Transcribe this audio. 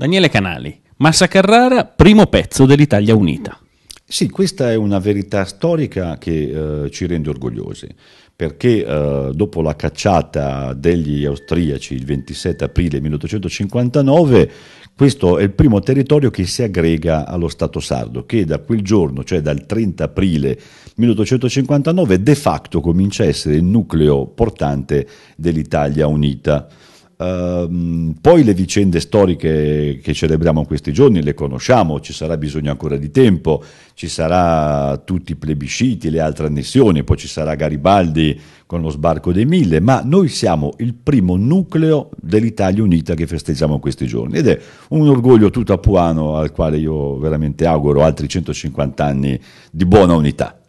Daniele Canali, Massa Carrara, primo pezzo dell'Italia Unita. Sì, questa è una verità storica che eh, ci rende orgogliosi, perché eh, dopo la cacciata degli austriaci il 27 aprile 1859, questo è il primo territorio che si aggrega allo Stato sardo, che da quel giorno, cioè dal 30 aprile 1859, de facto comincia a essere il nucleo portante dell'Italia unita. Ehm, poi le vicende storiche che celebriamo in questi giorni le conosciamo, ci sarà bisogno ancora di tempo, ci sarà tutti i plebisciti, le altre annessioni, poi ci sarà Garibaldi con lo sbarco dei mille, ma noi siamo il primo nucleo dell'Italia unita che festeggiamo in questi giorni ed è un orgoglio tutto apuano al quale io veramente auguro altri 150 anni di buona unità.